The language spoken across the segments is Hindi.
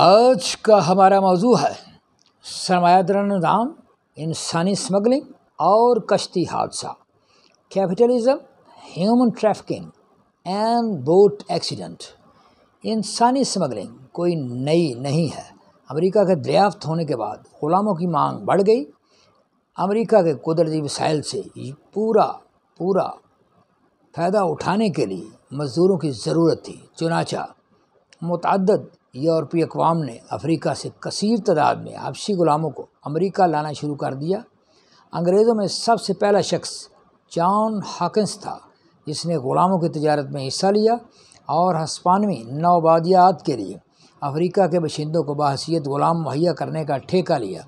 आज का हमारा मौजू है सरमायादरण दाम इंसानी स्मगलिंग और कश्ती हादसा capitalism human trafficking and boat accident इंसानी स्मगलिंग कोई नई नहीं है अमेरिका के दरियाफ्त होने के बाद ग़ुलामों की मांग बढ़ गई अमेरिका के कुदरती वसाइल से पूरा पूरा फ़ायदा उठाने के लिए मज़दूरों की ज़रूरत थी चुनाचा मुतद यूरोपीय अकवाम ने अफ्रीका से कसर तादाद में आपसी ग़ुलामों को अमेरिका लाना शुरू कर दिया अंग्रेज़ों में सबसे पहला शख्स जॉन हाकिस था जिसने ग़ुलामों की तजारत में हिस्सा लिया और हस्पानवी नौबादियात के लिए अफ्रीका के बशिंदों को बासीत ग़ुलाम मुहैया करने का ठेका लिया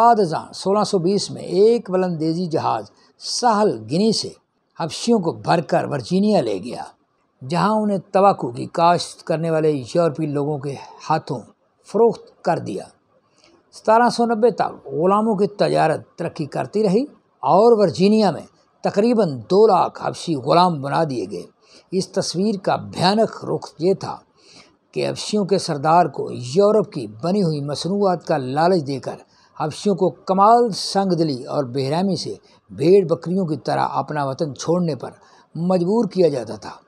बाद सोलह सौ बीस में एक बलंदेजी जहाज़ साहल गिनी से हफ्शियों को भरकर वर्जीनिया ले गया जहां उन्हें तंबाकू की काश्त करने वाले यूरोपी लोगों के हाथों फ़रोख्त कर दिया सतारह सौ नब्बे तक ग़ुलामों की तजारत तरक्की करती रही और वर्जीनिया में तकरीबन दो लाख हबशी ग़ुलाम बना दिए गए इस तस्वीर का भयानक रुख ये था कि हबशियों के सरदार को यूरोप की बनी हुई मसनूआत का लालच देकर हबशियों को कमाल संग दिली और बेरहमी से भेड़ बकरियों की तरह अपना वतन छोड़ने पर मजबूर किया जाता था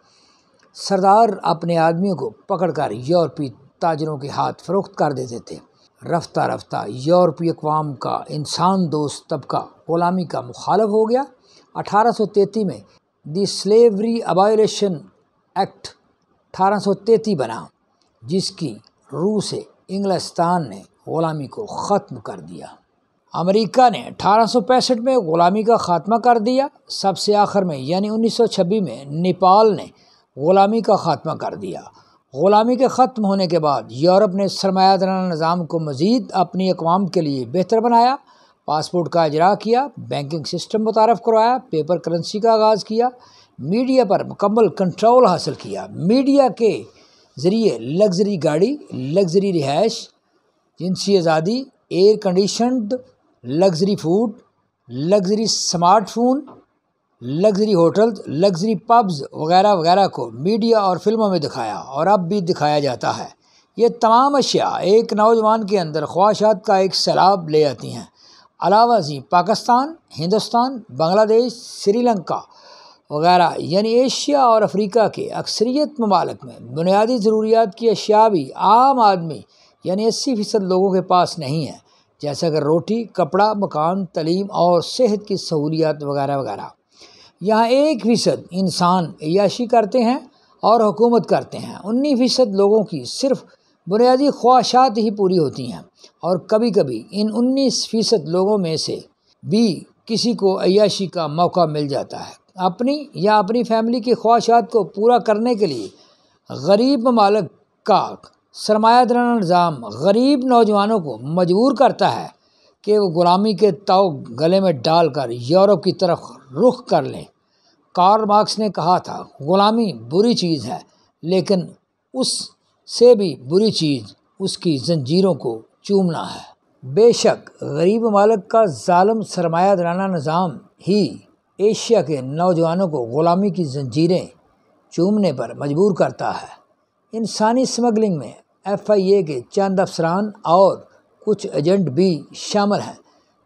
सरदार अपने आदमियों को पकड़कर यूरोपी ताजरों के हाथ फरोख्त कर देते थे रफ्ता रफ्ता यूरोपीय अकवाम का इंसान दोस्त तबका ग़ुलामी का मुखालफ हो गया अठारह सौ तैतीस में दी स्लेवरी अबायलेशन एक्ट अठारह सौ तैतीस बना जिसकी रू से इंग्लिस्तान ने ग़ुलामी को ख़त्म कर दिया अमेरिका ने अठारह में ग़ुलामी का ख़ात्मा कर दिया सबसे आखिर में यानी 1926 में नेपाल ने ग़ुलामी का ख़ात्मा कर दिया ग़ुलामी के ख़त्म होने के बाद यूरोप ने सरमायादाराना निज़ाम को मज़ीद अपनी अकवाम के लिए बेहतर बनाया पासपोर्ट का अजरा किया बैंकिंग सिस्टम मुतारफ़ करवाया पेपर करेंसी का आगाज़ किया मीडिया पर मुकम्मल कंट्रोल हासिल किया मीडिया के ज़रिए लग्जरी गाड़ी लग्जरी रिहाइश जिनसी आज़ादी air conditioned luxury food luxury smartphone luxury hotels luxury pubs वगैरह वगैरह को मीडिया और फिल्मों में दिखाया और अब भी दिखाया जाता है ये तमाम अशिया एक नौजवान के अंदर ख्वाहिशात का एक सैलाब ले आती हैं अलावा जी पाकिस्तान हिंदुस्तान बांग्लादेश श्रीलंका वगैरह यानी एशिया और अफ्रीका के अक्सरियत ममालक में बुनियादी ज़रूरियात की अशिया भी आम आदमी यानी अस्सी फ़ीसद लोगों के पास नहीं है जैसे अगर रोटी कपड़ा मकान तलीम और सेहत की सहूलियात वगैरह वगैरह यहाँ एक फ़ीसद इंसान याशी करते हैं और हुकूमत करते हैं उन्नीस फ़ीसद लोगों की सिर्फ बुनियादी ख्वाहत ही पूरी होती हैं और कभी कभी इन उन्नीस फ़ीसद लोगों में से भी किसी को अयाशी का मौका मिल जाता है अपनी या अपनी फैमिली की ख्वाहत को पूरा करने के लिए गरीब ममालक का सरमायादाराना निज़ाम गरीब नौजवानों को मजबूर करता है कि वो ग़ुलामी के तव गले में डालकर यूरोप की तरफ रुख कर लें कार्ल मार्क्स ने कहा था गुलामी बुरी चीज़ है लेकिन उससे भी बुरी चीज़ उसकी जंजीरों को चूमना है बेशक गरीब मालक का ालम सरमाया दराना निज़ाम ही एशिया के नौजवानों को ग़ुलामी की जंजीरें चूमने पर मजबूर करता है इंसानी स्मगलिंग में एफ आई ए के चंद अफसरान और कुछ एजेंट भी शामिल हैं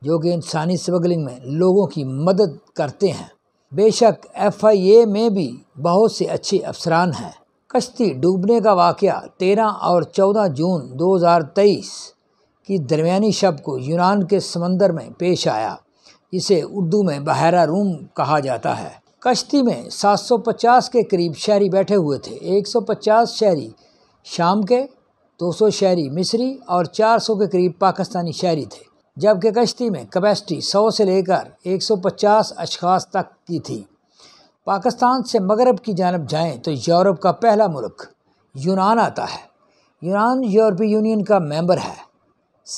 जो कि इंसानी स्मगलिंग में लोगों की मदद करते हैं बेशक एफआईए में भी बहुत से अच्छे अफसरान हैं कश्ती डूबने का वाक़ तेरह और चौदह जून तेईस की दरमियानी शब को यूनान के समंदर में पेश आया इसे उर्दू में बहरा रूम कहा जाता है कश्ती में 750 के करीब शहरी बैठे हुए थे 150 शहरी शाम के 200 शहरी मिस्री और 400 के करीब पाकिस्तानी शहरी थे जबकि कश्ती में कैपेसिटी 100 से लेकर 150 अशखास तक की थी पाकिस्तान से मगरब की जानब जाएं तो यूरोप का पहला मुल्क यूनान आता है यूनान यूरोपीय यूनियन का मेंबर है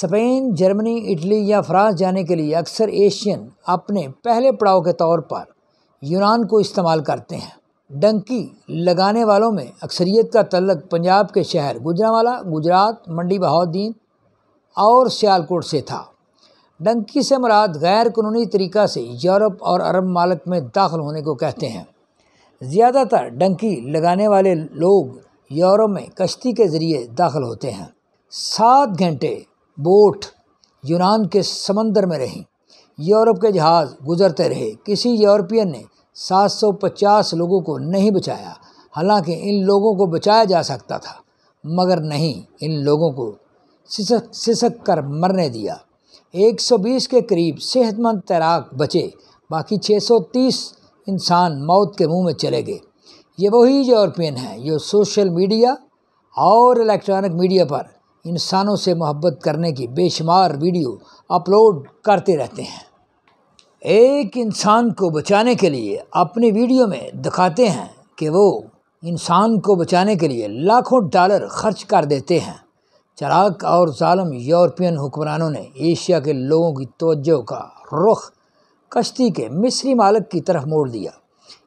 स्पेन जर्मनी इटली या फ्रांस जाने के लिए अक्सर एशियन अपने पहले पड़ाव के तौर पर यूनान को इस्तेमाल करते हैं डंकी लगाने वालों में अक्सरियत का तलक पंजाब के शहर गुजरावाला गुजरात मंडी बहाउद्दीन और सियालकोट से था डंकी से मराद गैर कानूनी तरीक़ा से यूरोप और अरब मालक में दाखिल होने को कहते हैं ज़्यादातर डंकी लगाने वाले लोग यूरोप में कश्ती के ज़रिए दाखिल होते हैं सात घंटे बोट यूनान के समंदर में रहीं यूरोप के जहाज़ गुजरते रहे किसी यूरोपियन ने 750 लोगों को नहीं बचाया हालांकि इन लोगों को बचाया जा सकता था मगर नहीं इन लोगों को सिसक सिसक कर मरने दिया 120 के करीब सेहतमंद तैराक बचे बाकी 630 इंसान मौत के मुंह में चले गए ये वही यूरोपियन हैं जो सोशल मीडिया और इलेक्ट्रॉनिक मीडिया पर इंसानों से मोहब्बत करने की बेशुमार वीडियो अपलोड करते रहते हैं एक इंसान को बचाने के लिए अपनी वीडियो में दिखाते हैं कि वो इंसान को बचाने के लिए लाखों डॉलर खर्च कर देते हैं चराग और सालम यूरोपियन हुक्मरानों ने एशिया के लोगों की तोज्जो का रुख कश्ती के मिस्री मालक की तरफ मोड़ दिया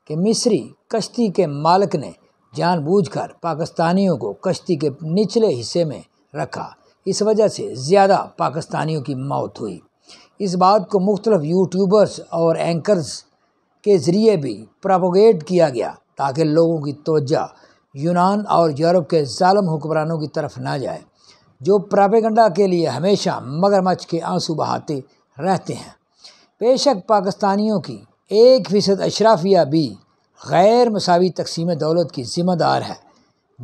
कि मिस्री कश्ती के मालक ने जानबूझकर पाकिस्तानियों को कश्ती के निचले हिस्से में रखा इस वजह से ज़्यादा पाकिस्तानियों की मौत हुई इस बात को मुख्तलफ़ यूट्यूबर्स और एंकर्स के ज़रिए भी प्रापोगेट किया गया ताकि लोगों की तोज्जा यूनान और यूरोप के ालम हुक्मरानों की तरफ ना जाए जो प्रापेगंडा के लिए हमेशा मगरमच्छ के आंसू बहाते रहते हैं बेशक पाकिस्तानियों की एक फ़ीसद अशराफिया भी गैर मसावी तकसीम दौलत की ज़िम्मेदार है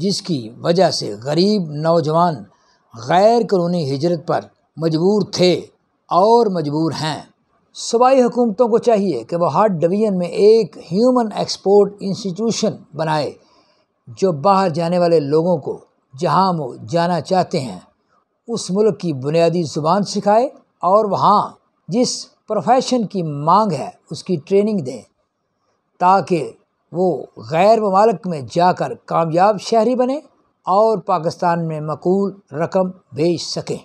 जिसकी वजह से गरीब नौजवान गैर कानूनी हिजरत पर मजबूर थे और मजबूर हैं सूबाई हुकूमतों को चाहिए कि वह हर डिवीज़न में एक ह्यूमन एक्सपोर्ट इंस्टीट्यूशन बनाए जो बाहर जाने वाले लोगों को जहाँ वो जाना चाहते हैं उस मुल्क की बुनियादी ज़ुबान सिखाए और वहाँ जिस प्रोफेशन की मांग है उसकी ट्रेनिंग दें ताकि वो गैर ममालक में जाकर कामयाब शहरी बने और पाकिस्तान में मकूल रकम भेज सकें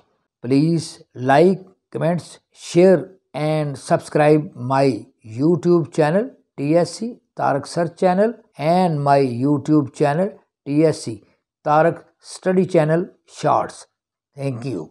please like comments share and subscribe my YouTube channel T S C Tarak sir channel and my YouTube channel T S C Tarak study channel shorts Thank mm-hmm. you.